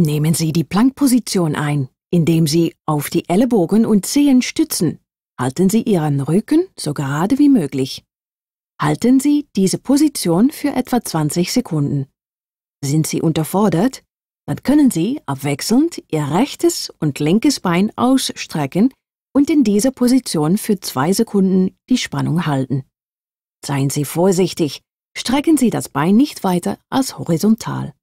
Nehmen Sie die Plankposition ein, indem Sie auf die Ellenbogen und Zehen stützen. Halten Sie Ihren Rücken so gerade wie möglich. Halten Sie diese Position für etwa 20 Sekunden. Sind Sie unterfordert, dann können Sie abwechselnd Ihr rechtes und linkes Bein ausstrecken und in dieser Position für zwei Sekunden die Spannung halten. Seien Sie vorsichtig, strecken Sie das Bein nicht weiter als horizontal.